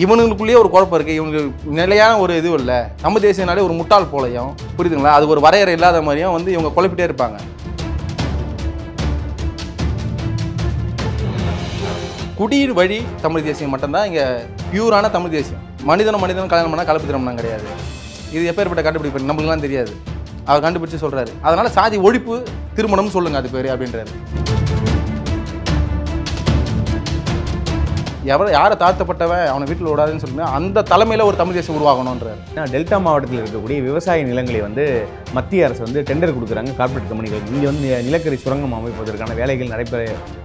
இவனுங்களுக்குள்ளேயே ஒரு குழப்பம் இருக்குது இவங்களுக்கு நிலையான ஒரு இதுவும் இல்லை நம்ம தேசியனாலே ஒரு முட்டாள் போலையும் புரியுதுங்களா அது ஒரு வரையறை இல்லாத மாதிரியும் வந்து இவங்க குழப்பிட்டே இருப்பாங்க குடியின் வழி தமிழ் தேசியம் மட்டும்தான் இங்கே பியூரான தமிழ் தேசியம் மனிதனும் மனிதனும் கல்யாணம் பண்ணால் கலப்பு திருமணம் கிடையாது இது எப்பேற்பட்ட கண்டுபிடிப்பு நம்மளுக்குலாம் தெரியாது அவர் கண்டுபிடிச்சு சொல்கிறாரு அதனால் சாதி ஒழிப்பு திருமணம்னு சொல்லுங்கள் அது பேர் அப்படின்றாரு எவரை யாரை தாழ்த்தப்பட்டவன் அவனை வீட்டில் விடாதுன்னு சொல்லுங்க அந்த தலைமையில் ஒரு தமிழ் தேசம் உருவாகணுன்றார் ஏன்னா டெல்டா மாவட்டத்தில் இருக்கக்கூடிய விவசாய நிலங்களை வந்து மத்திய அரசு வந்து டெண்டர் கொடுக்குறாங்க கார்ப்பரேட் கம்பெனிகளுக்கு இங்கே வந்து நிலக்கரி சுரங்கம் அமைப்பதற்கான வேலைகள் நடைபெற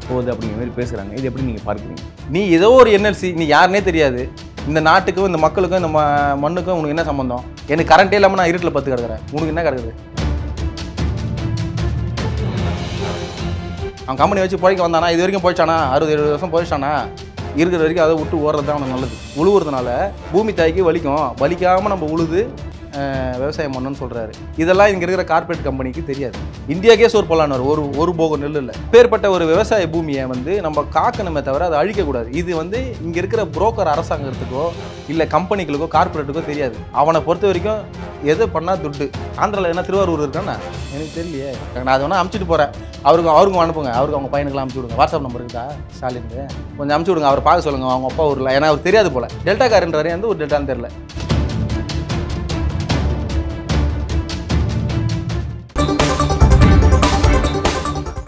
போகுது அப்படிங்கிற மாதிரி பேசுகிறாங்க இது எப்படி நீங்கள் பார்க்குறீங்க நீ ஏதோ ஒரு என்எல்சி நீ யாருனே தெரியாது இந்த நாட்டுக்கும் இந்த மக்களுக்கும் இந்த மண்ணுக்கும் உனக்கு என்ன சம்மந்தம் எனக்கு கரண்ட்டே இல்லாமல் நான் இருட்டில் பத்து கிடக்குறேன் உனக்கு என்ன கிடக்குது அவன் கம்பெனி வச்சு பிழைக்க வந்தானா இது வரைக்கும் போயிடுச்சானா அறுபது எழுபது வருஷம் போயிடுச்சானா இருக்கிற வரைக்கும் அதை விட்டு ஓடுறது தான் நல்லது உழுவுறதுனால பூமி தாய்க்கு வலிக்கும் வலிக்காமல் நம்ம உழுது விவசாயம் பண்ணணும்னு சொல்கிறாரு இதெல்லாம் இங்கே இருக்கிற கார்பரேட் கம்பெனிக்கு தெரியாது இந்தியாக்கே சோர் போலான்னு ஒரு ஒரு போக நெல் இல்லை பேர்பட்ட ஒரு விவசாய பூமியை வந்து நம்ம காக்கணுமே தவிர அதை அழிக்கக்கூடாது இது வந்து இங்கே இருக்கிற புரோக்கர் அரசாங்கத்துக்கோ இல்லை கம்பெனிகளுக்கோ கார்பரேட்டுக்கோ தெரியாது அவனை பொறுத்த வரைக்கும் எது பண்ணால் துட்டு ஆந்திராவில் என்ன திருவாரூர் இருக்காண்ணா எனக்கு தெரியலையே நான் அதை வேணால் அனுப்பிச்சிட்டு போகிறேன் அவருக்கு அவருக்கும் அனுப்புங்க அவருக்கு அவங்க பையனுக்குலாம் அனுப்பிச்சி விடுங்க வாட்ஸ்அப் நம்பர் இருக்கா ஸ்டாலினுக்கு கொஞ்சம் அனுப்பிச்சி விடுங்க அவர் பார்க்க சொல்லுங்கள் அவங்க அப்பா ஊரில் ஏன்னா அவர் தெரியாது போல் டெல்டா காரன்றாரு எந்த ஒரு டெல்டான்னு தெரில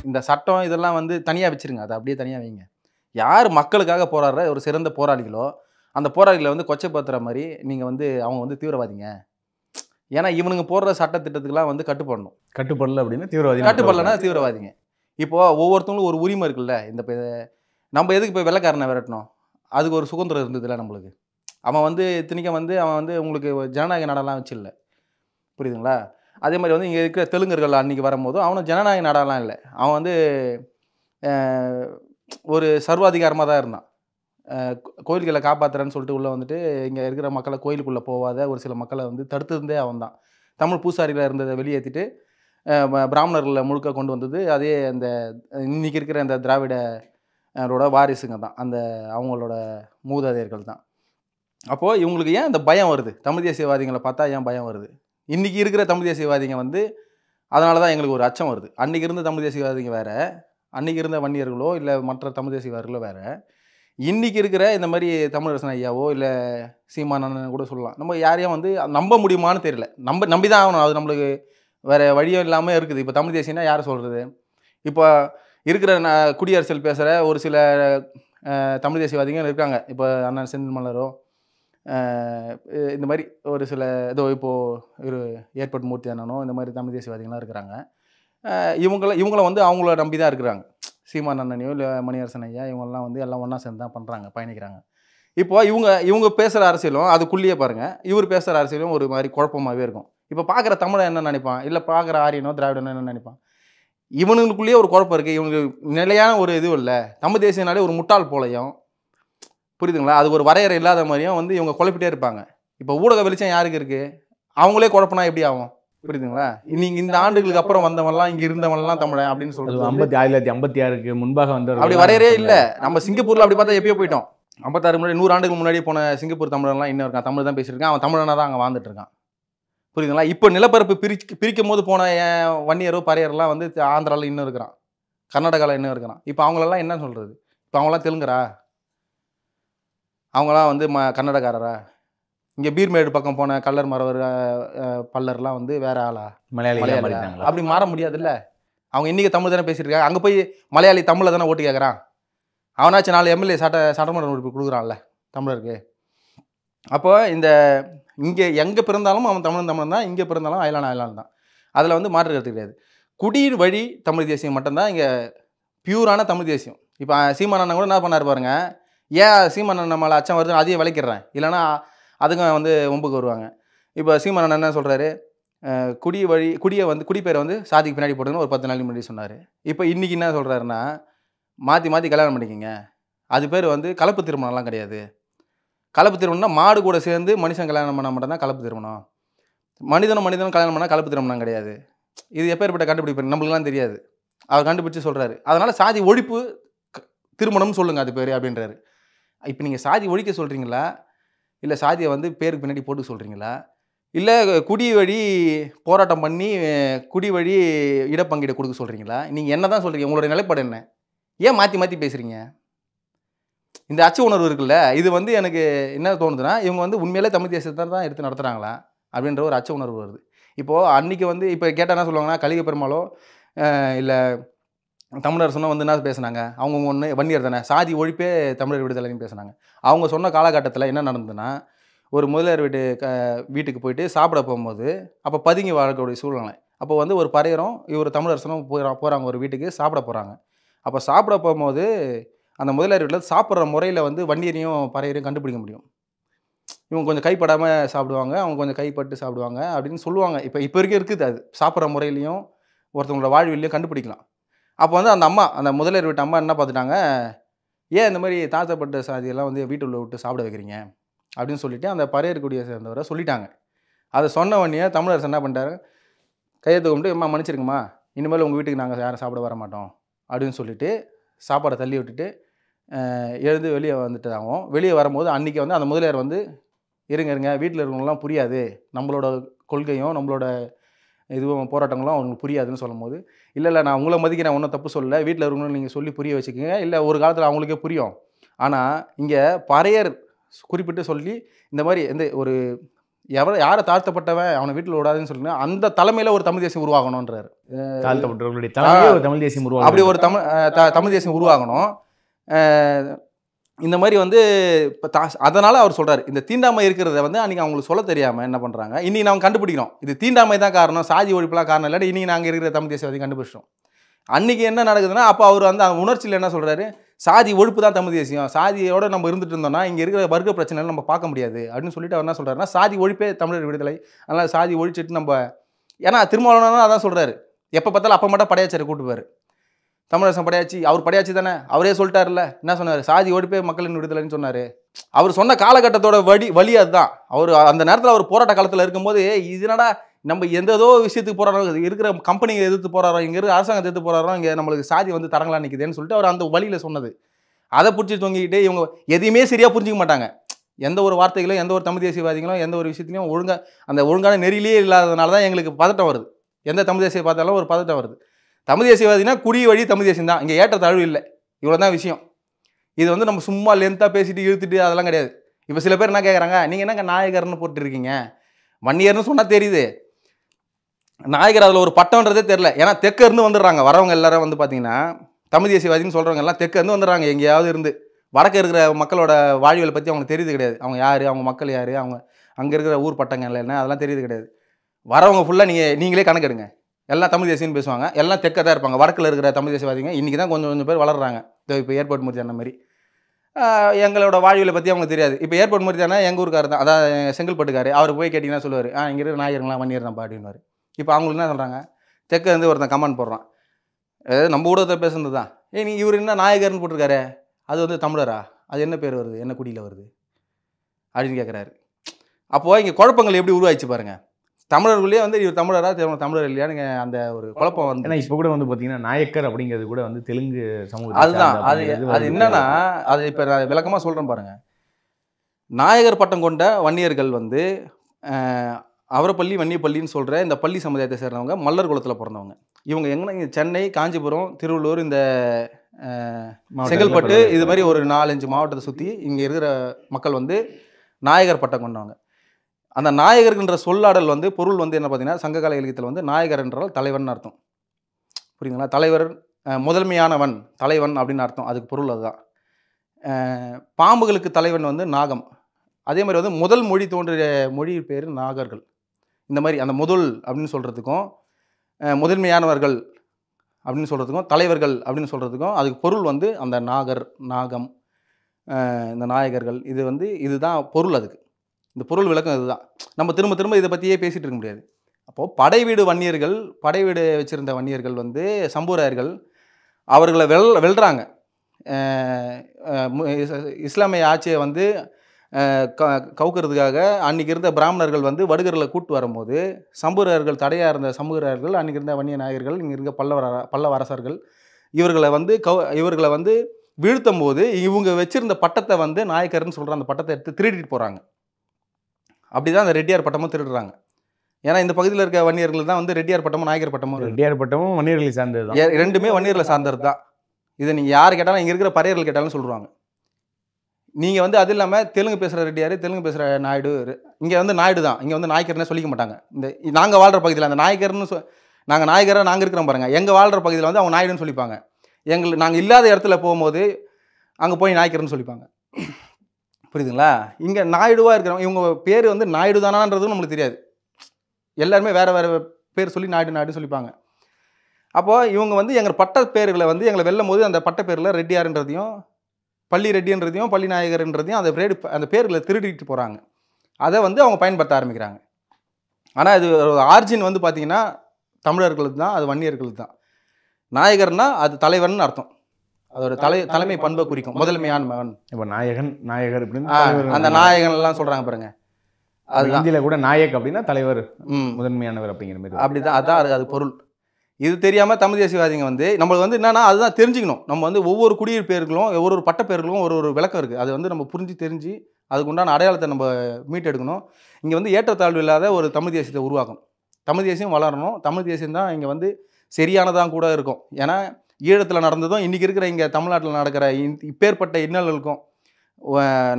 இந்த சட்டம் இதெல்லாம் வந்து தனியாக வச்சுருங்க அதை அப்படியே தனியாக வைங்க யார் மக்களுக்காக போராடுற ஒரு சிறந்த போராளிகளோ அந்த போராளிகளை வந்து கொச்சைப்படுத்துகிற மாதிரி நீங்கள் வந்து அவங்க வந்து தீவிரவாதிங்க ஏன்னா இவனுங்க போடுற சட்டத்திட்டத்துக்கெல்லாம் வந்து கட்டுப்படணும் கட்டுப்படல அப்படின்னா தீவிரவாதி கட்டுப்படலன்னா தீவிரவாதிங்க இப்போ ஒவ்வொருத்தவங்களும் ஒரு உரிமை இருக்குல்ல இந்த நம்ம எதுக்கு இப்போ வெள்ளக்காரனை விரட்டணும் அதுக்கு ஒரு சுதந்திரம் இருந்ததுல நம்மளுக்கு அவன் வந்து திணிக்க வந்து அவன் வந்து உங்களுக்கு ஜனநாயக வச்சு இல்லை புரியுதுங்களா அதே மாதிரி வந்து இங்கே இருக்கிற தெலுங்கர்கள் அன்றைக்கி வரும்போதும் அவனும் ஜனநாயக நாடெல்லாம் இல்லை அவன் வந்து ஒரு சர்வாதிகாரமாக தான் இருந்தான் கோயில்களை காப்பாற்றுறேன்னு சொல்லிட்டு உள்ளே வந்துட்டு இங்கே இருக்கிற மக்களை கோயிலுக்குள்ளே போகாத ஒரு சில மக்களை வந்து தடுத்துருந்தே அவன் தான் தமிழ் பூசாரியில் இருந்ததை வெளியேற்றிட்டு பிராமணர்களை முழுக்க கொண்டு வந்தது அதே அந்த இன்றைக்கி இருக்கிற அந்த திராவிடரோட வாரிசுங்க தான் அந்த அவங்களோட மூதாதையர்கள் தான் அப்போது இவங்களுக்கு ஏன் அந்த பயம் வருது தமிழ் தேசியவாதிகளை பார்த்தா ஏன் பயம் வருது இன்றைக்கி இருக்கிற தமிழ் தேசியவாதிங்க வந்து அதனால தான் எங்களுக்கு ஒரு அச்சம் வருது அன்றைக்கி இருந்த தமிழ் தேசியவாதிங்க வேறு அன்றைக்கி இருந்த வன்னியர்களோ இல்லை மற்ற தமிழ் தேசியவாதிகளோ வேறு இன்றைக்கி இருக்கிற இந்த மாதிரி தமிழரசன் ஐயாவோ இல்லை சீமானன்னு கூட சொல்லலாம் நம்ம யாரையும் வந்து நம்ப முடியுமான்னு தெரியல நம்ப நம்பி தான் ஆகணும் அது நம்மளுக்கு வேறு வழியும் இல்லாமல் இருக்குது இப்போ தமிழ் தேசியனா யார் சொல்கிறது இப்போ இருக்கிற குடியரசில் பேசுகிற ஒரு சில தமிழ் தேசியவாதிகள் இருக்காங்க இப்போ அண்ணன் செந்தில் மலரோ இந்த மாதிரி ஒரு சில ஏதோ இப்போது ஒரு ஏற்பட் மூர்த்தி அண்ணனோ இந்த மாதிரி தமிழ் தேசியவாதிகள்லாம் இருக்கிறாங்க இவங்கள இவங்கள வந்து அவங்கள நம்பி தான் இருக்கிறாங்க சீமான் அண்ணனையோ இல்லை மணியரசன் ஐயா இவங்கெல்லாம் வந்து எல்லாம் ஒன்றா சேர்ந்து தான் பண்ணுறாங்க பயணிக்கிறாங்க இப்போ இவங்க இவங்க பேசுகிற அரசியலும் அதுக்குள்ளேயே பாருங்கள் இவர் பேசுகிற அரசியலும் ஒரு மாதிரி குழப்பமாகவே இருக்கும் இப்போ பார்க்குற தமிழை என்ன நினைப்பான் இல்லை பார்க்குற ஆரியனோ திராவிடனோ என்ன நினைப்பான் இவனுங்களுக்குள்ளேயே ஒரு குழப்பம் இருக்குது இவங்க நிலையான ஒரு இதுவும் இல்லை தமிழ் தேசியனாலே ஒரு முட்டாள் போலையும் புரியுதுங்களா அது ஒரு வரையறை இல்லாத மாதிரியும் வந்து இவங்க குழப்பிட்டே இருப்பாங்க இப்போ ஊடக வெளிச்சம் யாருக்கு இருக்குது அவங்களே குழப்பினா எப்படி ஆகும் புரியுதுங்களா நீங்க இந்த ஆண்டுகளுக்கு அப்புறம் வந்தவன்லாம் இங்க இருந்தவன்லாம் தமிழன் அப்படின்னு சொல்றது ஐம்பத்தி ஆயிரத்தி ஐம்பத்தி ஆறுக்கு முன்பாக வந்தவர் அப்படி வரையறே இல்ல நம்ம சிங்கப்பூர்ல அப்படி பார்த்தா எப்பயோ போயிட்டோம் ஐம்பத்தாறு முன்னாடி நூறு ஆண்டுக்கு முன்னாடி போன சிங்கப்பூர் எல்லாம் இன்னும் இருக்கான் தமிழ் தான் பேசியிருக்கான் அவன் தமிழனா தான் அங்க வாழ்ந்துட்டு இருக்கான் புரியுதுங்களா இப்போ நிலப்பரப்பு பிரிச்சு பிரிக்கும் போது போன வன்னியரோ பரையரெல்லாம் வந்து ஆந்திராவில் இன்னும் இருக்கிறான் கர்நாடகாவில் இன்னும் இருக்கிறான் இப்போ அவங்களெல்லாம் என்ன சொல்கிறது இப்போ அவங்களாம் தெலுங்குறா அவங்களாம் வந்து ம கன்னடக்காரரா இங்கே பீர்மேடு பக்கம் போன கல்லர் மரவர் பல்லர்லாம் வந்து வேற ஆளா மலையாளி அப்படி மாற முடியாதுல்ல அவங்க இன்றைக்கி தமிழ் தானே பேசிட்டு இருக்காங்க அங்கே போய் மலையாளி தமிழில் தானே ஓட்டு கேட்குறான் அவனாச்சும் நாலு எம்எல்ஏ சட்ட சட்டமன்ற உறுப்பு கொடுக்குறான்ல தமிழருக்கு அப்போ இந்த இங்கே எங்கே பிறந்தாலும் அவன் தமிழன் தமிழன் தான் இங்கே பிறந்தாலும் அயலான அயலான் தான் அதில் வந்து மாற்று கருத்து கிடையாது குடியின் வழி தமிழ் தேசியம் மட்டும்தான் இங்கே பியூரான தமிழ் தேசியம் இப்போ சீமானண்ணன் கூட என்ன பண்ணார் பாருங்க ஏன் அண்ணன் மேலே அச்சம் வருதுன்னு அதையும் விளைக்கிறேன் இல்லைனா அதுக்கும் வந்து ஒம்புக்கு வருவாங்க இப்போ சீமானன் என்ன சொல்கிறாரு குடி வழி குடியை வந்து குடிப்பேரை வந்து சாதிக்கு பின்னாடி போட்டுன்னு ஒரு பத்து நாள் முன்னாடி சொன்னார் இப்போ இன்றைக்கி என்ன சொல்கிறாருன்னா மாற்றி மாற்றி கல்யாணம் பண்ணிக்கோங்க அது பேர் வந்து கலப்பு திருமணம்லாம் கிடையாது கலப்பு திருமணம்னா மாடு கூட சேர்ந்து மனுஷன் கல்யாணம் பண்ணால் மட்டும்தான் கலப்பு திருமணம் மனிதனும் மனிதனும் கல்யாணம் பண்ணால் கலப்பு திருமணம் கிடையாது இது எப்பேற்பட்ட கண்டுபிடிப்பு நம்மளுக்குலாம் தெரியாது அவர் கண்டுபிடிச்சு சொல்கிறாரு அதனால் சாதி ஒழிப்பு திருமணம்னு சொல்லுங்கள் அது பேர் அப்படின்றாரு இப்போ நீங்கள் சாதி ஒழிக்க சொல்கிறீங்களா இல்லை சாதியை வந்து பேருக்கு பின்னாடி போட்டு சொல்கிறீங்களா இல்லை குடி வழி போராட்டம் பண்ணி குடி வழி இடப்பங்கீடு கொடுக்க சொல்கிறீங்களா நீங்கள் என்ன தான் சொல்கிறீங்க உங்களுடைய நிலைப்பாடு என்ன ஏன் மாற்றி மாற்றி பேசுகிறீங்க இந்த அச்சு உணர்வு இருக்குல்ல இது வந்து எனக்கு என்ன தோணுதுன்னா இவங்க வந்து உண்மையிலே தமிழ் தேசத்தை தான் எடுத்து நடத்துகிறாங்களா அப்படின்ற ஒரு அச்ச உணர்வு வருது இப்போது அன்றைக்கி வந்து இப்போ கேட்டால் என்ன சொல்லுவாங்கன்னா கலிக பெருமாளோ இல்லை தமிழர் சொன்ன வந்து என்ன பேசுனாங்க அவங்க ஒன்று வன்னியர் தானே சாதி ஒழிப்பே தமிழர் விடுதலைன்னு பேசுனாங்க அவங்க சொன்ன காலகட்டத்தில் என்ன நடந்ததுன்னா ஒரு முதலியார் வீட்டு க வீட்டுக்கு போயிட்டு சாப்பிட போகும்போது அப்போ பதுங்கி வாழக்கூடிய சூழ்நிலை அப்போ வந்து ஒரு பறையரும் இவர் தமிழரசனும் போகிறா போகிறாங்க ஒரு வீட்டுக்கு சாப்பிட போகிறாங்க அப்போ சாப்பிட போகும்போது அந்த முதலியார் வீட்டில் சாப்பிட்ற முறையில் வந்து வண்டியரையும் பறையரையும் கண்டுபிடிக்க முடியும் இவங்க கொஞ்சம் கைப்படாமல் சாப்பிடுவாங்க அவங்க கொஞ்சம் கைப்பட்டு சாப்பிடுவாங்க அப்படின்னு சொல்லுவாங்க இப்போ இப்போ வரைக்கும் இருக்குது அது சாப்பிட்ற முறையிலையும் ஒருத்தவங்களோட வாழ்விலையும் கண்டுபிடிக்கலாம் அப்போ வந்து அந்த அம்மா அந்த முதலியர் வீட்டு அம்மா என்ன பார்த்துட்டாங்க ஏன் இந்த மாதிரி தாழ்த்தப்பட்ட சாதியெல்லாம் வந்து வீட்டுள்ள விட்டு சாப்பிட வைக்கிறீங்க அப்படின்னு சொல்லிட்டு அந்த பறையர்குடியை சேர்ந்தவரை சொல்லிட்டாங்க அதை சொன்ன உடனே தமிழரசு என்ன பண்ணிட்டாரு கையை தூக்கிட்டு அம்மா மன்னிச்சிருக்குமா இனிமேல் உங்கள் வீட்டுக்கு நாங்கள் யாரும் சாப்பிட வர மாட்டோம் அப்படின்னு சொல்லிட்டு சாப்பாடை தள்ளி விட்டுட்டு எழுந்து வெளியே ஆகும் வெளியே வரும்போது அன்றைக்கி வந்து அந்த முதலியார் வந்து இருங்க இருங்க வீட்டில் இருக்கவங்களாம் புரியாது நம்மளோட கொள்கையும் நம்மளோட இதுவும் போராட்டங்களும் அவங்களுக்கு புரியாதுன்னு சொல்லும் போது இல்லை இல்லை நான் உங்களை மதிக்க நான் ஒன்றும் தப்பு சொல்லலை வீட்டில் இருக்கணும்னு நீங்கள் சொல்லி புரிய வச்சுக்கோங்க இல்லை ஒரு காலத்தில் அவங்களுக்கே புரியும் ஆனால் இங்கே பறையர் குறிப்பிட்டு சொல்லி இந்த மாதிரி எந்த ஒரு எவ யாரை தாழ்த்தப்பட்டவன் அவனை வீட்டில் விடாதுன்னு சொல்லுங்க அந்த தலைமையில் ஒரு தமிழ் தேசியம் உருவாகணுன்றாரு தாழ்த்தப்பட்டவர்களுடைய தமிழ் தேசியம் உருவாகும் அப்படி ஒரு தமிழ் தமிழ் தேசியம் உருவாகணும் இந்த மாதிரி வந்து இப்போ தா அதனால் அவர் சொல்கிறார் இந்த தீண்டாமை இருக்கிறத வந்து அன்றைக்கி அவங்களுக்கு சொல்ல தெரியாமல் என்ன பண்ணுறாங்க இன்றைக்கி நாங்கள் கண்டுபிடிக்கிறோம் இது தீண்டாமை தான் காரணம் சாதி ஒழிப்புலாம் காரணம் இல்லாட்டி இன்றைக்கி நாங்கள் இருக்கிற தமிழ் தேசியவாதி கண்டுபிடிச்சிட்டோம் அன்றைக்கி என்ன நடக்குதுன்னா அப்போ அவர் அந்த உணர்ச்சியில் என்ன சொல்கிறாரு சாதி ஒழிப்பு தான் தமிழ் தேசியம் சாதியோடு நம்ம இருந்துட்டு இருந்தோம்னா இங்கே இருக்கிற வர்க்க பிரச்சனைகள் நம்ம பார்க்க முடியாது அப்படின்னு சொல்லிட்டு அவர் என்ன சொல்கிறாருன்னா சாதி ஒழிப்பே தமிழர் விடுதலை அதனால் சாதி ஒழிச்சிட்டு நம்ம ஏன்னா திருமாவளவனா அதான் சொல்கிறாரு எப்போ பார்த்தாலும் அப்போ மட்டும் படையாச்சரை கூட்டுவார் தமிழரசன் படையாச்சி அவர் படையாச்சி தானே அவரே சொல்லிட்டார்ல என்ன சொன்னார் சாதி ஓடிப்பே மக்களின் விடுதலைன்னு சொன்னார் அவர் சொன்ன காலகட்டத்தோட வழி வழி அதுதான் அவர் அந்த நேரத்தில் அவர் போராட்ட காலத்தில் இருக்கும்போது இதனடா நம்ம எந்த ஏதோ விஷயத்துக்கு போகிறாரோ இருக்கிற கம்பெனியை எதிர்த்து போகிறாரோ இங்கே இருக்கிற அரசாங்கத்தை எதிர்த்து போகிறாரோ இங்கே நம்மளுக்கு சாதி வந்து தரங்களா நிற்கிதுன்னு சொல்லிட்டு அவர் அந்த வழியில் சொன்னது அதை பிடிச்சி தொங்கிக்கிட்டு இவங்க எதையுமே சரியாக புரிஞ்சிக்க மாட்டாங்க எந்த ஒரு வார்த்தைகளும் எந்த ஒரு தமிழ் தேசியவாதிகளும் எந்த ஒரு விஷயத்துலையும் ஒழுங்காக அந்த ஒழுங்கான நெறியிலே இல்லாததுனால தான் எங்களுக்கு பதட்டம் வருது எந்த தமிழ் தேசிய பார்த்தாலும் ஒரு பதட்டம் வருது தமிழ் தேசியவாதினா குடி வழி தமிழ் தேசியம் தான் இங்கே ஏற்ற தாழ்வு இல்லை இவ்வளோ தான் விஷயம் இது வந்து நம்ம சும்மா லென்த்தாக பேசிட்டு இழுத்துட்டு அதெல்லாம் கிடையாது இப்போ சில பேர் என்ன கேட்குறாங்க நீங்கள் என்னங்க நாயகர்னு போட்டுருக்கீங்க வன்னியர்னு சொன்னால் தெரியுது நாயகர் அதில் ஒரு பட்டம்ன்றதே தெரில ஏன்னா தெற்கருந்து வந்துடுறாங்க வரவங்க எல்லாரும் வந்து பார்த்தீங்கன்னா தமிழ் தேசியவாதின்னு சொல்கிறவங்க எல்லாம் தெற்கருந்து வந்துடுறாங்க எங்கேயாவது இருந்து வடக்கு இருக்கிற மக்களோட வாழ்வியலை பற்றி அவங்களுக்கு தெரியுது கிடையாது அவங்க யார் அவங்க மக்கள் யார் அவங்க அங்கே இருக்கிற ஊர் பட்டங்கள் என்ன அதெல்லாம் தெரியுது கிடையாது வரவங்க ஃபுல்லாக நீங்கள் நீங்களே கணக்கெடுங்க எல்லா தமிழ் தேசியம் பேசுவாங்க எல்லாம் தெற்க தான் இருப்பாங்க வடக்கில் இருக்கிற தமிழ் தேசியவாதிங்க இன்றைக்கி தான் கொஞ்சம் கொஞ்சம் பேர் வளர்கிறாங்க இப்போ ஏர்போர்ட் மூர்த்தி அந்த மாதிரி எங்களோட வாழ்வியலை பற்றி அவங்களுக்கு தெரியாது இப்போ ஏர்போர்ட் மூர்த்தி எங்கள் ஊருக்கார் தான் அதாவது செங்கல்பட்டுக்கார் அவர் போய் கேட்டிங்கன்னா சொல்லுவார் ஆ இங்கே இருக்கிற நாயகங்களாம் வன்னியர் தான் இப்போ அவங்களுக்கு என்ன சொல்கிறாங்க தெற்க வந்து ஒருத்தன் கமெண்ட் போடுறான் அதாவது நம்ம ஊடகத்தில் பேசுனது தான் ஏ நீ இவர் என்ன நாயகர்னு போட்டிருக்காரு அது வந்து தமிழரா அது என்ன பேர் வருது என்ன குடியில் வருது அப்படின்னு கேட்குறாரு அப்போது இங்கே குழப்பங்கள் எப்படி உருவாயிச்சு பாருங்கள் தமிழர்களே வந்து இவர் தமிழரா தமிழர் இல்லையான்னு அந்த ஒரு குழப்பம் வந்து ஏன்னா இப்போ கூட வந்து பார்த்தீங்கன்னா நாயக்கர் அப்படிங்கிறது கூட வந்து தெலுங்கு சமூகம் அதுதான் அது அது என்னன்னா அது இப்போ நான் விளக்கமாக சொல்கிறேன் பாருங்கள் நாயகர் பட்டம் கொண்ட வன்னியர்கள் வந்து அவரப்பள்ளி வன்னியப்பள்ளின்னு சொல்கிற இந்த பள்ளி சமுதாயத்தை சேர்ந்தவங்க மல்லர் குளத்தில் பிறந்தவங்க இவங்க இங்கே சென்னை காஞ்சிபுரம் திருவள்ளூர் இந்த செங்கல்பட்டு இது மாதிரி ஒரு நாலஞ்சு மாவட்டத்தை சுற்றி இங்கே இருக்கிற மக்கள் வந்து நாயகர் பட்டம் கொண்டவங்க அந்த நாயகர்கிற சொல்லாடல் வந்து பொருள் வந்து என்ன பார்த்தீங்கன்னா சங்ககால இலக்கியத்தில் வந்து நாயகர் என்றால் தலைவன் அர்த்தம் புரியுதுங்களா தலைவர் முதன்மையானவன் தலைவன் அப்படின்னு அர்த்தம் அதுக்கு பொருள் அதுதான் பாம்புகளுக்கு தலைவன் வந்து நாகம் அதே மாதிரி வந்து முதல் மொழி தோன்றிய மொழி பேர் நாகர்கள் இந்த மாதிரி அந்த முதல் அப்படின்னு சொல்கிறதுக்கும் முதன்மையானவர்கள் அப்படின்னு சொல்கிறதுக்கும் தலைவர்கள் அப்படின்னு சொல்கிறதுக்கும் அதுக்கு பொருள் வந்து அந்த நாகர் நாகம் இந்த நாயகர்கள் இது வந்து இதுதான் பொருள் அதுக்கு இந்த பொருள் விளக்கம் இதுதான் நம்ம திரும்ப திரும்ப இதை பற்றியே பேசிகிட்டு இருக்க முடியாது அப்போது படை வீடு வன்னியர்கள் படை வீடு வச்சுருந்த வன்னியர்கள் வந்து சம்பூராயர்கள் அவர்களை வெல் வெல்றாங்க இஸ்லாமிய ஆட்சியை வந்து க கவுக்கிறதுக்காக அன்றைக்கி இருந்த பிராமணர்கள் வந்து வடுகர்களை கூட்டு வரும்போது சம்பூரர்கள் தடையாக இருந்த சமூகர்கள் அன்றைக்கி இருந்த வன்னிய நாயகர்கள் இங்கே இருக்க பல்லவர பல்லவ அரசர்கள் இவர்களை வந்து கவு இவர்களை வந்து வீழ்த்தும் போது இவங்க வச்சுருந்த பட்டத்தை வந்து நாயக்கர்னு சொல்கிற அந்த பட்டத்தை எடுத்து திருடிட்டு போகிறாங்க அப்படி தான் அந்த ரெட்டியார் பட்டமும் திருடுறாங்க ஏன்னா இந்த பகுதியில் இருக்க வன்னியர்கள் தான் வந்து ரெட்டியார் பட்டமும் நாயக்கர் பட்டமும் ரெட்டியார் பட்டமும் வன்னியர்களை சார்ந்தது தான் ரெண்டுமே வன்னியர்களை சார்ந்தது தான் இதை நீங்கள் யார் கேட்டாலும் இங்கே இருக்கிற பறையர்கள் கேட்டாலும் சொல்லுவாங்க நீங்கள் வந்து அது இல்லாமல் தெலுங்கு பேசுகிற ரெட்டியார் தெலுங்கு பேசுகிற நாயுடு இங்கே வந்து நாயுடு தான் இங்கே வந்து நாயக்கர்னே சொல்லிக்க மாட்டாங்க இந்த நாங்கள் வாழ்கிற பகுதியில் அந்த நாயக்கர்னு சொ நாங்கள் நாயகராக நாங்கள் இருக்கிறோம் பாருங்கள் எங்கள் வாழ்கிற பகுதியில் வந்து அவங்க நாயுடுன்னு சொல்லிப்பாங்க எங்களுக்கு நாங்கள் இல்லாத இடத்துல போகும்போது அங்கே போய் நாயக்கர்னு சொல்லிப்பாங்க புரியுதுங்களா இங்கே நாயுடுவாக இருக்கிறவங்க இவங்க பேர் வந்து நாயுடு தானான்றதும் நம்மளுக்கு தெரியாது எல்லாருமே வேறு வேறு பேர் சொல்லி நாயுடு நாயுடுன்னு சொல்லிப்பாங்க அப்போது இவங்க வந்து எங்கள் பட்ட பேர்களை வந்து எங்களை வெல்லும் போது அந்த பட்ட பேரில் ரெட்டியார்ன்றதையும் பள்ளி ரெட்டின்றதையும் பள்ளி நாயகர்ன்றதையும் அந்த பேரு அந்த பேர்களை திருடிட்டு போகிறாங்க அதை வந்து அவங்க பயன்படுத்த ஆரம்பிக்கிறாங்க ஆனால் இது ஆர்ஜின் வந்து பார்த்திங்கன்னா தமிழர்களுக்கு தான் அது வன்னியர்களுக்கு தான் நாயகர்னால் அது தலைவர்னு அர்த்தம் அதோட தலை தலைமை பண்பை குறிக்கும் முதன்மையான மகன் இப்போ நாயகன் நாயகர் அப்படின்னு அந்த நாயகன் எல்லாம் சொல்றாங்க பாருங்க அது ஹிந்தியில் கூட நாயக் அப்படின்னா தலைவர் முதன்மையானவர் அப்படிங்கிற மாதிரி அப்படிதான் அதான் அது பொருள் இது தெரியாமல் தமிழ் தேசியவாதிங்க வந்து நம்மளுக்கு வந்து என்னன்னா அதுதான் தெரிஞ்சுக்கணும் நம்ம வந்து ஒவ்வொரு குடியிருப்பேர்களும் ஒவ்வொரு ஒரு ஒரு பட்ட ஒரு ஒரு விளக்கம் இருக்குது அது வந்து நம்ம புரிஞ்சு தெரிஞ்சு அதுக்கு உண்டான அடையாளத்தை நம்ம மீட்டெடுக்கணும் இங்கே வந்து ஏற்றத்தாழ்வு இல்லாத ஒரு தமிழ் தேசியத்தை உருவாக்கணும் தமிழ் தேசியம் வளரணும் தமிழ் தேசியம் தான் இங்கே வந்து சரியானதாக கூட இருக்கும் ஏன்னா ஈழத்தில் நடந்ததும் இன்றைக்கி இருக்கிற இங்கே தமிழ்நாட்டில் நடக்கிற இப்பேற்பட்ட இன்னல்களுக்கும்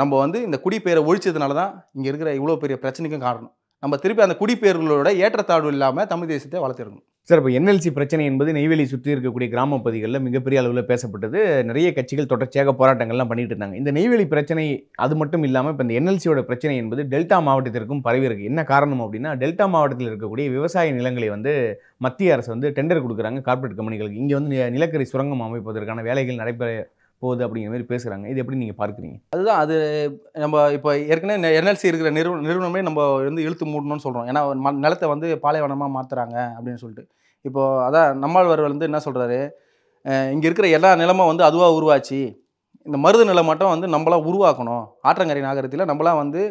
நம்ம வந்து இந்த குடிப்பெயரை ஒழிச்சதுனால தான் இங்கே இருக்கிற இவ்வளோ பெரிய பிரச்சனைக்கும் காரணம் நம்ம திருப்பி அந்த குடிப்பெயர்களோட ஏற்றத்தாழ்வு இல்லாமல் தமிழ் தேசியத்தை வளர்த்துருக்கணும் சார் இப்போ என்எல்சி பிரச்சனை என்பது நெய்வேலி சுற்றி இருக்கக்கூடிய கிராம பகுதிகளில் மிகப்பெரிய அளவில் பேசப்பட்டது நிறைய கட்சிகள் தொடர்ச்சியாக போராட்டங்கள்லாம் பண்ணிட்டு இருந்தாங்க இந்த நெய்வேலி பிரச்சனை அது மட்டும் இல்லாமல் இப்போ இந்த என்எல்சியோட பிரச்சனை என்பது டெல்டா மாவட்டத்திற்கும் பரவி இருக்கு என்ன காரணம் அப்படின்னா டெல்டா மாவட்டத்தில் இருக்கக்கூடிய விவசாய நிலங்களை வந்து மத்திய அரசு வந்து டெண்டர் கொடுக்குறாங்க கார்ப்பரேட் கம்பெனிகளுக்கு இங்கே வந்து நிலக்கரி சுரங்கம் அமைப்பதற்கான வேலைகள் நடைபெற போகுது அப்படிங்கிற மாதிரி பேசுகிறாங்க இது எப்படி நீங்கள் பார்க்குறீங்க அதுதான் அது நம்ம இப்போ ஏற்கனவே என்எல்சி இருக்கிற நிறுவன நிறுவனமே நம்ம வந்து இழுத்து மூடணும்னு சொல்கிறோம் ஏன்னா நிலத்தை வந்து பாலைவனமாக மாற்றுறாங்க அப்படின்னு சொல்லிட்டு இப்போது அதான் நம்மாழ்வார் வந்து என்ன சொல்கிறாரு இங்கே இருக்கிற எல்லா நிலமும் வந்து அதுவாக உருவாச்சு இந்த மருது நிலம் மட்டும் வந்து நம்மளாம் உருவாக்கணும் ஆற்றங்கரை நாகரத்தில் நம்மளாம் வந்து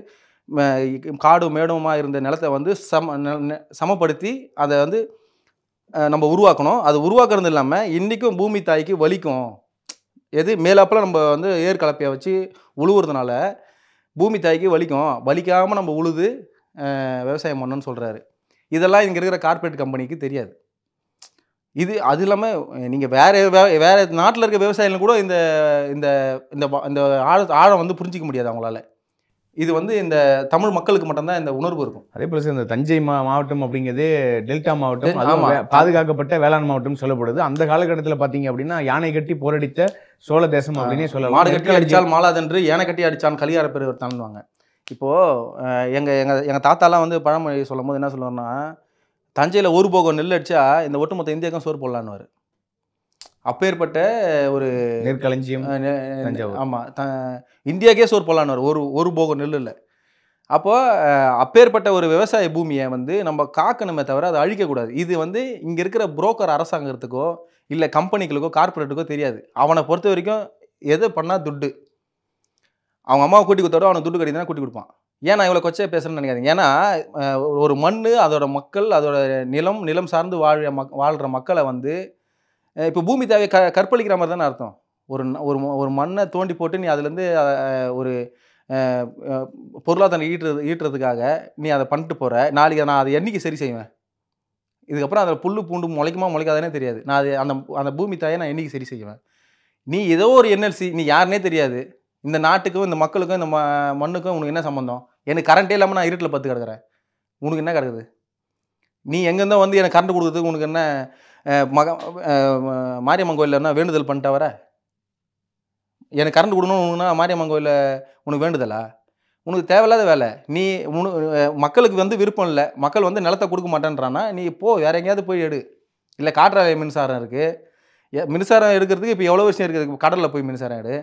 காடு மேடுமா இருந்த நிலத்தை வந்து சம சமப்படுத்தி அதை வந்து நம்ம உருவாக்கணும் அது உருவாக்குறது இல்லாமல் இன்றைக்கும் பூமி தாய்க்கு வலிக்கும் எது மேலாப்பெல்லாம் நம்ம வந்து ஏர் கலப்பையை வச்சு உழுவுறதுனால பூமி தாய்க்கு வலிக்கும் வலிக்காமல் நம்ம உழுது விவசாயம் பண்ணணுன்னு சொல்கிறாரு இதெல்லாம் இங்கே இருக்கிற கார்பரேட் கம்பெனிக்கு தெரியாது இது அது இல்லாமல் நீங்கள் வேறு வேறு நாட்டில் இருக்க விவசாயிகள் கூட இந்த இந்த இந்த ஆழ ஆழம் வந்து புரிஞ்சிக்க முடியாது அவங்களால இது வந்து இந்த தமிழ் மக்களுக்கு மட்டும்தான் இந்த உணர்வு இருக்கும் அதே போல இந்த தஞ்சை மா மாவட்டம் அப்படிங்கிறது டெல்டா மாவட்டம் பாதுகாக்கப்பட்ட வேளாண் மாவட்டம் சொல்லப்படுது அந்த காலகட்டத்தில் பார்த்தீங்க அப்படின்னா யானை கட்டி போரடித்த சோழ தேசம் அப்படின்னே சொல்லலாம் மாடு கட்டி அடித்தால் மாலாதென்று யானை கட்டி அடித்தான் கலியார பெருவர் தாண்டுவாங்க இப்போது எங்கள் எங்கள் எங்கள் தாத்தாலாம் வந்து பழமொழி சொல்லும் போது என்ன சொல்லுவார்னா தஞ்சையில் ஒரு போகம் நெல் அடித்தா இந்த ஒட்டுமொத்த இந்தியாக்கும் சோறு போடலான்னு அப்பேற்பட்ட ஒரு நெற்களஞ்சியம் ஆமாம் த இந்தியாக்கே சோறு போடலான்னு ஒரு ஒரு போக நெல் இல்லை அப்போது அப்பேற்பட்ட ஒரு விவசாய பூமியை வந்து நம்ம காக்கணுமே தவிர அதை அழிக்கக்கூடாது இது வந்து இங்கே இருக்கிற புரோக்கர் அரசாங்கத்துக்கோ இல்லை கம்பெனிகளுக்கோ கார்பரேட்டுக்கோ தெரியாது அவனை பொறுத்த வரைக்கும் எது பண்ணால் துட்டு அவங்க அம்மாவை கூட்டி கொடுத்தோட அவனை துட்டு கட்டினா கூட்டி கொடுப்பான் ஏன் நான் இவ்வளோ கொச்சையாக பேசுகிறேன்னு நினைக்காதீங்க ஏன்னா ஒரு மண் அதோட மக்கள் அதோட நிலம் நிலம் சார்ந்து மக் வாழ்கிற மக்களை வந்து இப்போ பூமி தேவையை க கற்பழிக்கிற மாதிரி தானே அர்த்தம் ஒரு ஒரு ஒரு மண்ணை தோண்டி போட்டு நீ அதுலேருந்து ஒரு பொருளாதாரம் ஈட்டுறது ஈட்டுறதுக்காக நீ அதை பண்ணிட்டு போகிற நாளைக்கு நான் அதை என்றைக்கு சரி செய்வேன் இதுக்கப்புறம் அதில் புல் பூண்டு முளைக்குமா முளைக்காதானே தெரியாது நான் அது அந்த அந்த பூமி தாயை நான் என்றைக்கு சரி செய்வேன் நீ ஏதோ ஒரு என்எல்சி நீ யாருனே தெரியாது இந்த நாட்டுக்கும் இந்த மக்களுக்கும் இந்த ம மண்ணுக்கும் உனக்கு என்ன சம்மந்தம் எனக்கு கரண்ட்டே இல்லாமல் நான் இருட்டில் பார்த்து கிடக்குறேன் உனக்கு என்ன கிடக்குது நீ எங்கேருந்தோ வந்து எனக்கு கரண்ட் கொடுக்குறதுக்கு உனக்கு என்ன மக மாரியம்மன் கோயிலில் என்ன வேண்டுதல் பண்ணிட்டா வர எனக்கு கரண்ட் கொடுக்கணும்னா மாரியம்மன் கோயிலில் உனக்கு வேண்டுதலா உனக்கு தேவையில்லாத வேலை நீ உனு மக்களுக்கு வந்து விருப்பம் இல்லை மக்கள் வந்து நிலத்தை கொடுக்க மாட்டேன்றான்னா நீ போ வேற எங்கேயாவது போய் எடு இல்லை காற்றாலை மின்சாரம் இருக்குது மின்சாரம் எடுக்கிறதுக்கு இப்போ எவ்வளோ விஷயம் இருக்குது கடலில் போய் மின்சாரம் எடு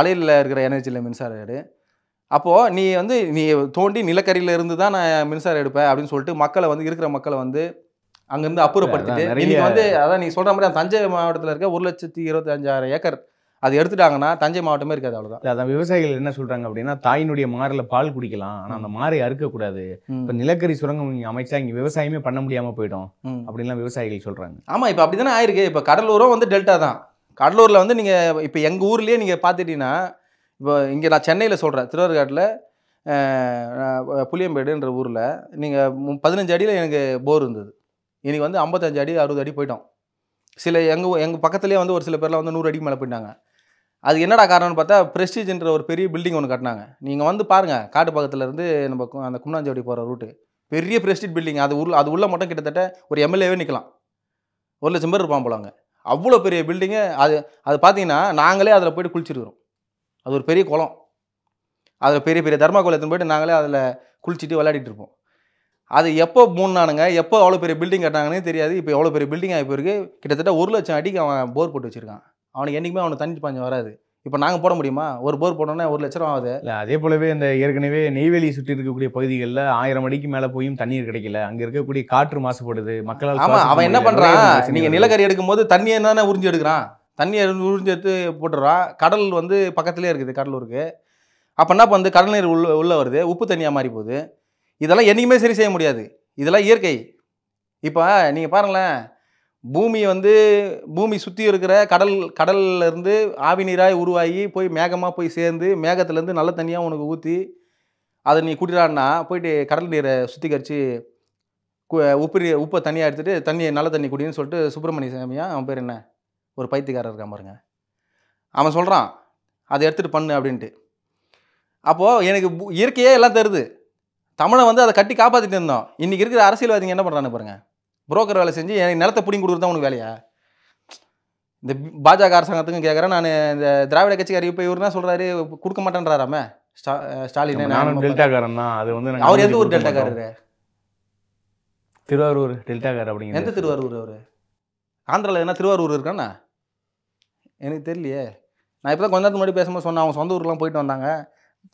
அலையில் இருக்கிற எனர்ஜியில் மின்சாரம் எடு அப்போது நீ வந்து நீ தோண்டி நிலக்கரியில் இருந்து தான் நான் மின்சாரம் எடுப்பேன் அப்படின்னு சொல்லிட்டு மக்களை வந்து இருக்கிற மக்களை வந்து அங்கேருந்து அப்புறப்படுத்திட்டு நீங்கள் வந்து அதான் நீங்கள் சொல்கிற மாதிரி தஞ்சை மாவட்டத்தில் இருக்க ஒரு லட்சத்தி இருபத்தி அஞ்சாயிரம் ஏக்கர் அது எடுத்துட்டாங்கன்னா தஞ்சை மாவட்டமே இருக்காது அவ்வளோதான் அதான் விவசாயிகள் என்ன சொல்கிறாங்க அப்படின்னா தாயினுடைய மாறில் பால் குடிக்கலாம் ஆனால் அந்த மாறை அறுக்கக்கூடாது இப்போ நிலக்கரி சுரங்கம் இங்கே அமைச்சா இங்கே விவசாயமே பண்ண முடியாமல் போயிடும் அப்படின்லாம் விவசாயிகள் சொல்கிறாங்க ஆமாம் இப்போ அப்படி தானே ஆயிருக்கு இப்போ கடலூரும் வந்து டெல்டா தான் கடலூரில் வந்து நீங்கள் இப்போ எங்கள் ஊர்லேயே நீங்கள் பார்த்துட்டீங்கன்னா இப்போ இங்கே நான் சென்னையில் சொல்கிறேன் திருவாரூர்காட்டில் புளியம்பேடுன்ற ஊரில் நீங்கள் பதினஞ்சு அடியில் எனக்கு போர் இருந்தது இன்றைக்கி வந்து ஐம்பத்தஞ்சு அடி அறுபது அடி போயிட்டோம் சில எங்கள் எங்கள் பக்கத்துலேயே வந்து ஒரு சில பேர்லாம் வந்து நூறு அடிக்கு மேலே போயிட்டாங்க அது என்னடா காரணம்னு பார்த்தா ப்ரெஸ்டீஜ்ன்ற ஒரு பெரிய பில்டிங் ஒன்று கட்டினாங்க நீங்கள் வந்து பாருங்கள் காட்டு பக்கத்துலேருந்து நம்ம அந்த கும்னாஞ்சோடி போகிற ரூட்டு பெரிய ப்ரெஸ்டீஜ் பில்டிங் அது உள்ள அது உள்ளே மட்டும் கிட்டத்தட்ட ஒரு எம்எல்ஏவே நிற்கலாம் ஒரு லட்சம் பேர் இருப்பான் போலாங்க அவ்வளோ பெரிய பில்டிங்கு அது அது பார்த்தீங்கன்னா நாங்களே அதில் போய்ட்டு குளிச்சிருக்கிறோம் அது ஒரு பெரிய குளம் அதில் பெரிய பெரிய தர்மாக்குளத்துன்னு போய்ட்டு நாங்களே அதில் குளிச்சுட்டு விளையாடிட்டு இருப்போம் அது எப்போ மூணானுங்க எப்போ அவ்வளோ பெரிய பில்டிங் கட்டினாங்கன்னே தெரியாது இப்போ எவ்வளோ பெரிய பில்டிங் ஆகி போயிருக்கு கிட்டத்தட்ட ஒரு லட்சம் அடிக்கு அவன் போர் போட்டு வச்சிருக்கான் அவனுக்கு என்றைக்குமே அவனுக்கு தண்ணி பஞ்சம் வராது இப்போ நாங்கள் போட முடியுமா ஒரு போர் போடணும்னா ஒரு லட்சம் ரூபா ஆகுது இல்லை அதே போலவே இந்த ஏற்கனவே நெய்வேலி சுற்றி இருக்கக்கூடிய பகுதிகளில் ஆயிரம் அடிக்கு மேலே போயும் தண்ணீர் கிடைக்கல அங்கே இருக்கக்கூடிய காற்று மாசுபடுது மக்களால் ஆமாம் அவன் என்ன பண்ணுறான் நீங்கள் நிலக்கரி எடுக்கும் போது தண்ணியை என்ன உறிஞ்சி எடுக்கிறான் தண்ணியை உறிஞ்சி எடுத்து போட்டுடுறான் கடல் வந்து பக்கத்துலேயே இருக்குது கடலூருக்கு அப்போ என்ன பண்ணுது கடல் நீர் உள்ள உள்ளே வருது உப்பு தண்ணியாக மாறி போகுது இதெல்லாம் என்றைக்குமே சரி செய்ய முடியாது இதெல்லாம் இயற்கை இப்போ நீங்கள் பாருங்களேன் பூமி வந்து பூமி சுற்றி இருக்கிற கடல் கடல்லேருந்து ஆவி நீராய் உருவாகி போய் மேகமாக போய் சேர்ந்து மேகத்துலேருந்து நல்ல தண்ணியாக உனக்கு ஊற்றி அதை நீ குடிடான்னா போயிட்டு கடல் நீரை சுத்திகரித்து உப்பு உப்பை தண்ணியாக எடுத்துகிட்டு தண்ணியை நல்ல தண்ணி குடின்னு சொல்லிட்டு சுப்பிரமணிய சாமியாக அவன் பேர் என்ன ஒரு பைத்தியக்காரர் இருக்கான் பாருங்க அவன் சொல்கிறான் அதை எடுத்துகிட்டு பண்ணு அப்படின்ட்டு அப்போது எனக்கு இயற்கையே எல்லாம் தருது தமிழை வந்து அதை கட்டி காப்பாற்றிட்டு இருந்தோம் இன்றைக்கி இருக்கிற அரசியல்வாதிங்க என்ன பண்ணுறாங்க பாருங்கள் புரோக்கர் வேலை செஞ்சு எனக்கு நிலத்தை பிடிங்கி கொடுக்குறதா உனக்கு வேலையா இந்த பாஜக அரசாங்கத்துக்கும் கேட்குறேன் நான் இந்த திராவிட கட்சிக்காரி இப்போ இவர் சொல்கிறாரு கொடுக்க மாட்டேன்றாராமே ஸ்டா ஸ்டாலின் நானும் டெல்டாக்காரன் தான் அது வந்து அவர் எந்த ஊர் டெல்டாக்காரரு திருவாரூர் டெல்டாக்கார் அப்படிங்க எந்த திருவாரூர் அவர் ஆந்திராவில் என்ன திருவாரூர் இருக்காண்ணா எனக்கு தெரியலையே நான் இப்போ தான் கொஞ்ச நேரத்துக்கு முன்னாடி பேசும்போது சொன்னேன் அவங்க சொந்த ஊர்லாம் போயிட்டு வந்தாங்க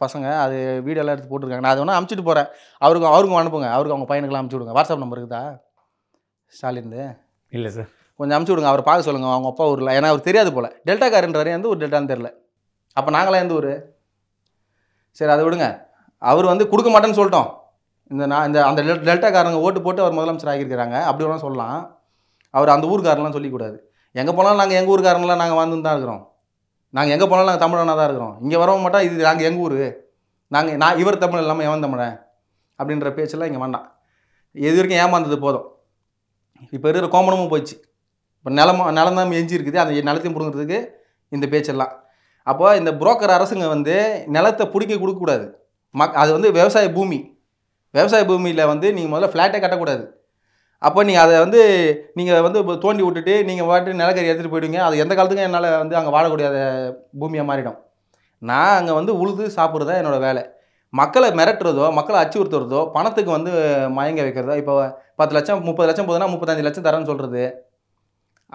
பசங்க அது வீடியோலாம் எடுத்து போட்டிருக்காங்க நான் அதை ஒன்று அமுச்சிட்டு போகிறேன் அவருக்கு அவருக்கும் அனுப்புங்க அவருக்கு அவங்க பையனுக்குலாம் அமுச்சு விடுங்க வாட்ஸ்அப் நம்பர் இருக்குதா ஸ்டாலின் இல்லை சார் கொஞ்சம் அமுச்சு விடுங்க அவர் பார்க்க சொல்லுங்கள் அவங்க அப்பா ஊரில் ஏன்னா அவர் தெரியாது போல் டெல்டா காரன்றாரு எந்த ஒரு டெல்டான்னு தெரில அப்போ நாங்களாம் எந்த ஊர் சரி அதை விடுங்க அவர் வந்து கொடுக்க மாட்டேன்னு சொல்லிட்டோம் இந்த நான் இந்த அந்த டெல்டாக்காரங்க ஓட்டு போட்டு அவர் முதலமைச்சர் ஆகியிருக்கிறாங்க அப்படி வேணால் சொல்லலாம் அவர் அந்த ஊருக்காரெலாம் சொல்லிக்கூடாது எங்கே போனாலும் நாங்கள் எங்கள் ஊர்காரங்களாம் நாங்கள் வந்து தான் இருக்கிறோம் நாங்கள் எங்கே போனாலும் நாங்கள் தமிழனாக தான் இருக்கிறோம் இங்கே வரவும் மாட்டோம் இது நாங்கள் எங்கள் ஊர் நாங்கள் நான் இவர் தமிழ் இல்லாமல் எவன் தமிழன் அப்படின்ற பேச்செல்லாம் இங்கே வேண்டாம் எது வரைக்கும் ஏமாந்தது போதும் இப்போ இருக்கிற கோமணமும் போயிடுச்சு இப்போ நிலமும் நிலம் தான் எஞ்சி இருக்குது அந்த நிலத்தையும் பிடுங்கிறதுக்கு இந்த பேச்செல்லாம் அப்போ இந்த புரோக்கர் அரசுங்க வந்து நிலத்தை பிடிக்க கொடுக்கக்கூடாது மக் அது வந்து விவசாய பூமி விவசாய பூமியில் வந்து நீங்கள் முதல்ல ஃப்ளாட்டே கட்டக்கூடாது அப்போ நீங்கள் அதை வந்து நீங்கள் வந்து தோண்டி விட்டுட்டு நீங்கள் வாட்டு நிலக்கரி எடுத்துகிட்டு போயிடுவீங்க அது எந்த காலத்துக்கும் என்னால் வந்து அங்கே வாழக்கூடிய பூமியாக மாறிடும் நான் அங்கே வந்து உழுது சாப்பிட்றதா என்னோடய வேலை மக்களை மிரட்டுறதோ மக்களை அச்சுறுத்துறதோ பணத்துக்கு வந்து மயங்க வைக்கிறதோ இப்போ பத்து லட்சம் முப்பது லட்சம் போதுன்னா முப்பத்தஞ்சு லட்சம் தரேன்னு சொல்கிறது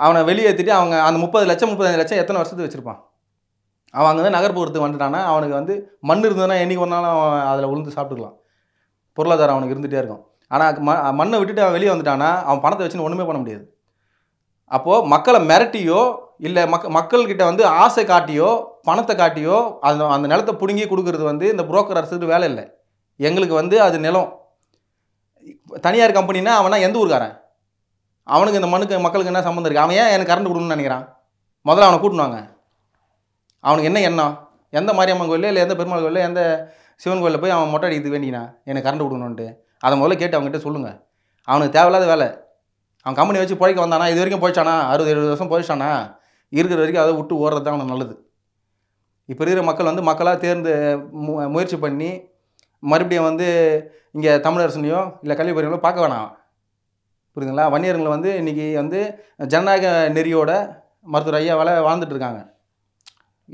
அவனை வெளியேற்றிட்டு அவங்க அந்த முப்பது லட்சம் முப்பத்தஞ்சு லட்சம் எத்தனை வருஷத்துக்கு வச்சுருப்பான் அவன் அங்கே வந்து நகர்ப்புறத்துக்கு வந்துட்டானா அவனுக்கு வந்து மண் இருந்ததுன்னா என்றைக்கு வந்தாலும் அவன் அதில் உளுந்து சாப்பிட்டுக்கலாம் பொருளாதாரம் அவனுக்கு இருந்துகிட்டே இருக்கும் ஆனால் ம மண்ணை விட்டுட்டு அவன் வெளியே வந்துட்டானா அவன் பணத்தை வச்சுன்னு ஒன்றுமே பண்ண முடியாது அப்போது மக்களை மிரட்டியோ இல்லை மக் மக்கள்கிட்ட வந்து ஆசை காட்டியோ பணத்தை காட்டியோ அந்த அந்த நிலத்தை பிடுங்கி கொடுக்கறது வந்து இந்த புரோக்கர் அரசுக்கு வேலை இல்லை எங்களுக்கு வந்து அது நிலம் தனியார் கம்பெனினா அவனா எந்த ஊருக்காரன் அவனுக்கு இந்த மண்ணுக்கு மக்களுக்கு என்ன சம்மந்தம் இருக்குது அவன் ஏன் எனக்கு கரண்ட் கொடுக்கணும்னு நினைக்கிறான் முதல்ல அவனை கூட்டினாங்க அவனுக்கு என்ன எண்ணம் எந்த மாரியம்மன் கோயிலில் இல்லை எந்த பெருமாள் கோயிலில் எந்த சிவன் கோயிலில் போய் அவன் மொட்டை அடிக்கிறது வேண்டிக்கினான் எனக்கு கரண்ட் கொடுக்கணுன்ட்டு அதை முதல்ல கேட்டு அவங்ககிட்ட சொல்லுங்கள் அவனுக்கு தேவையில்லாத வேலை அவன் கம்பெனி வச்சு பழைக்க வந்தானா இது வரைக்கும் போயிச்சானா அறுபது எழுபது வருஷம் போயிடுச்சானா இருக்கிற வரைக்கும் அதை விட்டு ஓடுறது தான் அவனுக்கு நல்லது இப்போ இருக்கிற மக்கள் வந்து மக்களாக தேர்ந்து மு முயற்சி பண்ணி மறுபடியும் வந்து இங்கே தமிழரசனையோ இல்லை கல்வி பெரியவங்களோ பார்க்க வேணாம் புரியுதுங்களா வன்னியர்களை வந்து இன்றைக்கி வந்து ஜனநாயக நெறியோட மருத்துவர் ஐயாவால் வாழ்ந்துட்டுருக்காங்க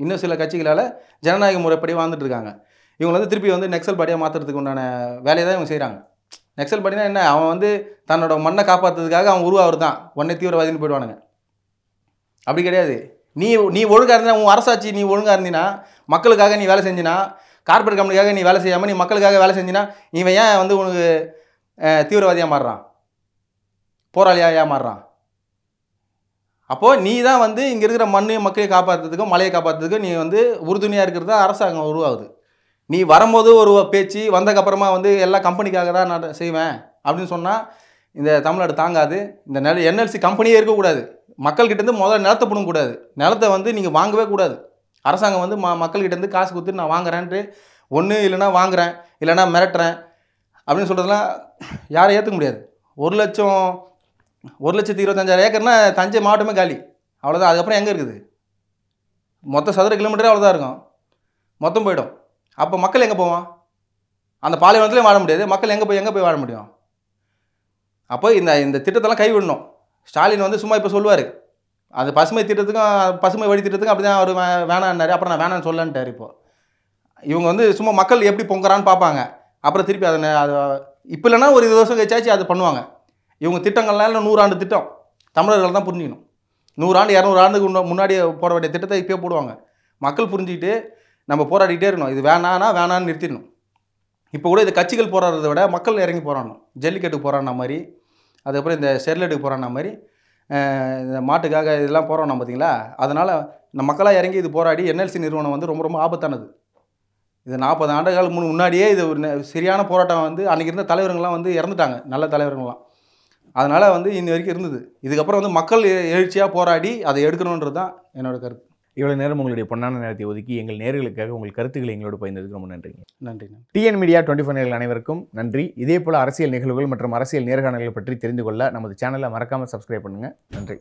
இன்னும் சில கட்சிகளால் ஜனநாயக முறைப்படி வாழ்ந்துட்டுருக்காங்க இவங்களை வந்து திருப்பி வந்து நெக்ஸல் பாடியாக மாற்றுறதுக்கு உண்டான வேலையை தான் இவங்க செய்கிறாங்க நெக்ஸல் பார்த்தீங்கன்னா என்ன அவன் வந்து தன்னோட மண்ணை காப்பாற்றுறதுக்காக அவன் உருவாவது தான் உடனே தீவிரவாதின்னு போயிடுவானுங்க அப்படி கிடையாது நீ நீ ஒழுங்காக இருந்தா உன் அரசாட்சி நீ ஒழுங்காக இருந்தினா மக்களுக்காக நீ வேலை செஞ்சினா கார்பரேட் கம்பெனிக்காக நீ வேலை செய்யாமல் நீ மக்களுக்காக வேலை செஞ்சினா இவன் ஏன் வந்து உனக்கு தீவிரவாதியாக மாறுறான் போராளியாக மாறுறான் அப்போது நீ தான் வந்து இங்கே இருக்கிற மண்ணையும் மக்களையும் காப்பாற்றுறதுக்கும் மலையை காப்பாற்றுறதுக்கும் நீ வந்து உறுதுணையாக இருக்கிறது தான் அரசாங்கம் உருவாகுது நீ வரும்போது ஒரு பேச்சு வந்ததுக்கப்புறமா வந்து எல்லா கம்பெனிக்காக தான் நான் செய்வேன் அப்படின்னு சொன்னால் இந்த தமிழ்நாடு தாங்காது இந்த நில என்எல்சி கம்பெனியே இருக்கக்கூடாது மக்கள்கிட்டேருந்து முதல்ல நிலத்தை பண்ணக்கூடாது நிலத்தை வந்து நீங்கள் வாங்கவே கூடாது அரசாங்கம் வந்து ம மக்கள்கிட்டேருந்து காசு கொடுத்து நான் வாங்குறேன்ட்டு ஒன்று இல்லைனா வாங்குகிறேன் இல்லைனா மிரட்டுறேன் அப்படின்னு சொல்கிறதுலாம் யாரும் ஏற்றுக்க முடியாது ஒரு லட்சம் ஒரு லட்சத்து இருபத்தஞ்சாயிரம் ஏக்கர்னா தஞ்சை மாவட்டமே காலி அவ்வளோதான் அதுக்கப்புறம் எங்கே இருக்குது மொத்த சதுர கிலோமீட்டரே அவ்வளோதான் இருக்கும் மொத்தம் போயிடும் அப்போ மக்கள் எங்கே போவான் அந்த பாலைவனத்துலேயும் வாழ முடியாது மக்கள் எங்கே போய் எங்கே போய் வாழ முடியும் அப்போ இந்த இந்த திட்டத்தெல்லாம் கைவிடணும் ஸ்டாலின் வந்து சும்மா இப்போ சொல்லுவார் அந்த பசுமை திட்டத்துக்கும் பசுமை வழி திட்டத்துக்கும் அப்படி தான் அவர் வேணான்னாரு அப்புறம் நான் வேணான்னு சொல்லன்ட்டார் இப்போது இவங்க வந்து சும்மா மக்கள் எப்படி பொங்குறான்னு பார்ப்பாங்க அப்புறம் திருப்பி அதை அது இப்போ இல்லைனா ஒரு இது வருஷம் கழிச்சாச்சு அதை பண்ணுவாங்க இவங்க திட்டங்கள்லாம் இல்லை நூறாண்டு திட்டம் தமிழர்கள் தான் புரிஞ்சிக்கணும் நூறாண்டு இரநூறு ஆண்டுக்கு முன்னாடி போட வேண்டிய திட்டத்தை இப்போயே போடுவாங்க மக்கள் புரிஞ்சுக்கிட்டு நம்ம போராடிட்டே இருக்கணும் இது வேணானா வேணான்னு நிறுத்திடணும் இப்போ கூட இது கட்சிகள் போராடுறத விட மக்கள் இறங்கி போராடணும் ஜல்லிக்கட்டுக்கு போராடின மாதிரி அதுக்கப்புறம் இந்த ஸ்டெர்லைட்டுக்கு போராடின மாதிரி இந்த மாட்டுக்காக இதெல்லாம் போராடணும் பார்த்தீங்களா அதனால் இந்த மக்களாக இறங்கி இது போராடி என்எல்சி நிறுவனம் வந்து ரொம்ப ரொம்ப ஆபத்தானது இது நாற்பது ஆண்டுகள் முன் முன்னாடியே இது ஒரு சரியான போராட்டம் வந்து அன்றைக்கி இருந்த தலைவர்கள்லாம் வந்து இறந்துட்டாங்க நல்ல தலைவர்கள்லாம் அதனால் வந்து இன்ன வரைக்கும் இருந்தது இதுக்கப்புறம் வந்து மக்கள் எழுச்சியாக போராடி அதை எடுக்கணுன்றது தான் என்னோடய கருத்து இவ்வளோ நேரம் உங்களுடைய பொன்னான நேரத்தை ஒதுக்கி எங்கள் நேர்களுக்காக உங்கள் கருத்துக்களை எங்களோடு பயந்ததுக்கு ரொம்ப நன்றிங்க நன்றி டிஎன் மீடியா டுவெண்ட்டி ஃபோர் அனைவருக்கும் நன்றி இதே போல் அரசியல் நிகழ்வுகள் மற்றும் அரசியல் நேர்காணல்கள் பற்றி தெரிந்து கொள்ள நமது சேனலை மறக்காமல் சப்ஸ்கிரைப் பண்ணுங்கள் நன்றி